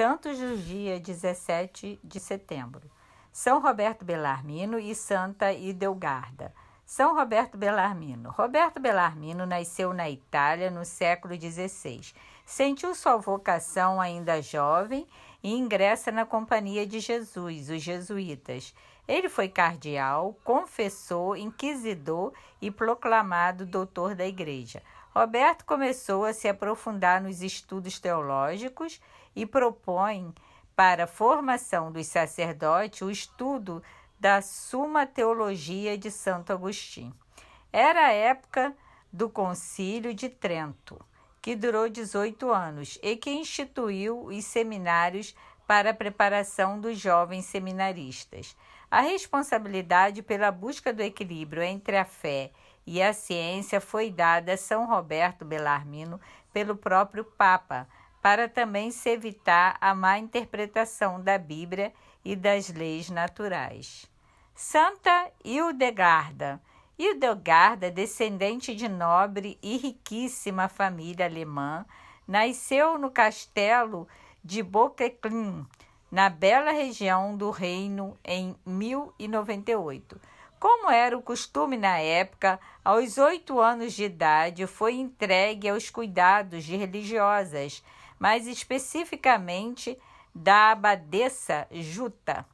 santos do dia 17 de setembro. São Roberto Belarmino e Santa Idelgarda. São Roberto Belarmino. Roberto Belarmino nasceu na Itália no século XVI. Sentiu sua vocação ainda jovem e ingressa na Companhia de Jesus, os Jesuítas. Ele foi cardeal, confessor, inquisidor e proclamado doutor da Igreja. Roberto começou a se aprofundar nos estudos teológicos e propõe para a formação dos sacerdotes o estudo da Suma Teologia de Santo Agostinho. Era a época do Concílio de Trento, que durou 18 anos e que instituiu os seminários para a preparação dos jovens seminaristas. A responsabilidade pela busca do equilíbrio entre a fé e e a ciência foi dada a São Roberto Bellarmino pelo próprio Papa, para também se evitar a má interpretação da Bíblia e das leis naturais. Santa Hildegarda. Hildegarda, descendente de nobre e riquíssima família alemã, nasceu no castelo de Boqueclin, na bela região do Reino, em 1098. Como era o costume na época, aos oito anos de idade foi entregue aos cuidados de religiosas, mais especificamente da abadesa Juta,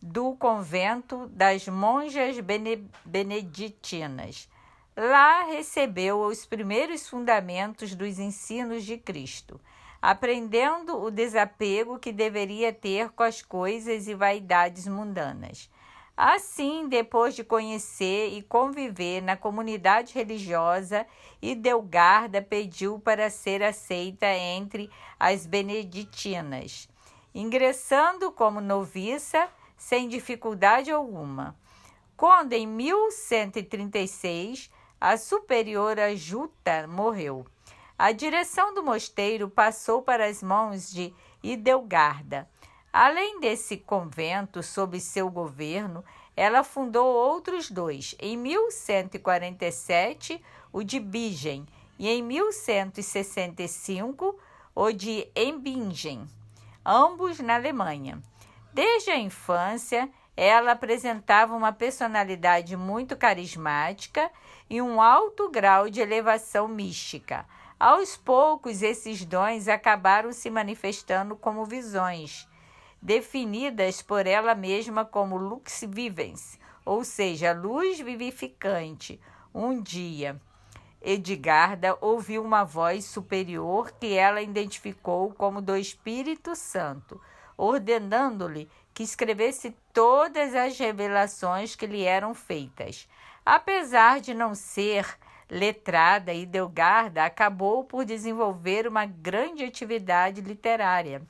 do convento das monjas bene beneditinas. Lá recebeu os primeiros fundamentos dos ensinos de Cristo, aprendendo o desapego que deveria ter com as coisas e vaidades mundanas. Assim, depois de conhecer e conviver na comunidade religiosa, Idelgarda pediu para ser aceita entre as beneditinas, ingressando como noviça sem dificuldade alguma. Quando em 1136 a superiora Juta morreu, a direção do mosteiro passou para as mãos de Idelgarda Além desse convento, sob seu governo, ela fundou outros dois. Em 1147, o de Bingen, e em 1165, o de Embingen, ambos na Alemanha. Desde a infância, ela apresentava uma personalidade muito carismática e um alto grau de elevação mística. Aos poucos, esses dons acabaram se manifestando como visões definidas por ela mesma como lux vivens, ou seja, luz vivificante. Um dia, Edgarda ouviu uma voz superior que ela identificou como do Espírito Santo, ordenando-lhe que escrevesse todas as revelações que lhe eram feitas. Apesar de não ser letrada, Edelgarda acabou por desenvolver uma grande atividade literária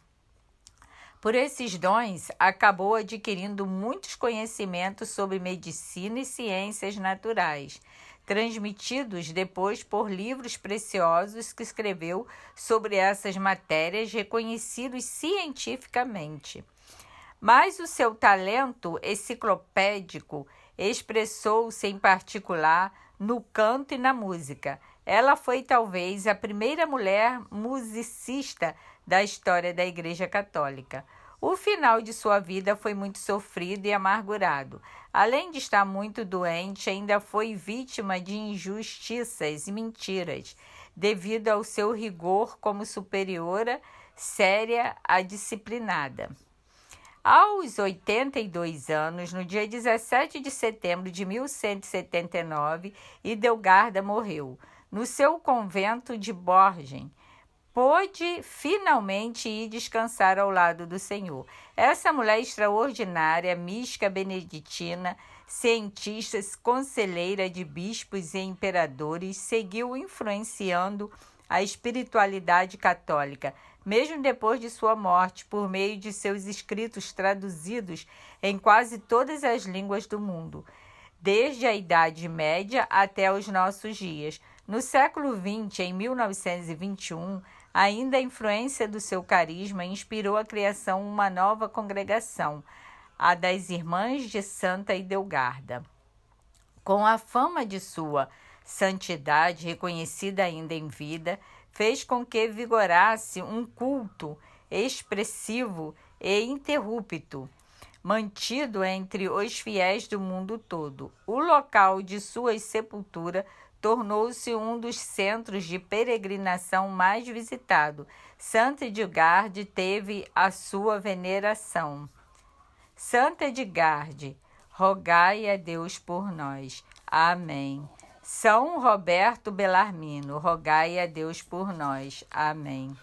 por esses dons, acabou adquirindo muitos conhecimentos sobre medicina e ciências naturais, transmitidos depois por livros preciosos que escreveu sobre essas matérias reconhecidos cientificamente. Mas o seu talento enciclopédico expressou-se em particular no canto e na música. Ela foi talvez a primeira mulher musicista da história da Igreja Católica. O final de sua vida foi muito sofrido e amargurado. Além de estar muito doente, ainda foi vítima de injustiças e mentiras, devido ao seu rigor como superiora, séria a disciplinada. Aos 82 anos, no dia 17 de setembro de 1179, Idelgarda morreu no seu convento de Borgen pôde finalmente ir descansar ao lado do Senhor. Essa mulher extraordinária, mística beneditina, cientista, conselheira de bispos e imperadores, seguiu influenciando a espiritualidade católica, mesmo depois de sua morte, por meio de seus escritos traduzidos em quase todas as línguas do mundo, desde a Idade Média até os nossos dias. No século XX, em 1921, Ainda a influência do seu carisma inspirou a criação de uma nova congregação, a das Irmãs de Santa Idelgarda. Com a fama de sua santidade, reconhecida ainda em vida, fez com que vigorasse um culto expressivo e interrupto, mantido entre os fiéis do mundo todo. O local de sua sepultura tornou-se um dos centros de peregrinação mais visitado. Santa Edgarde teve a sua veneração. Santa Edgarde, rogai a Deus por nós. Amém. São Roberto Belarmino, rogai a Deus por nós. Amém.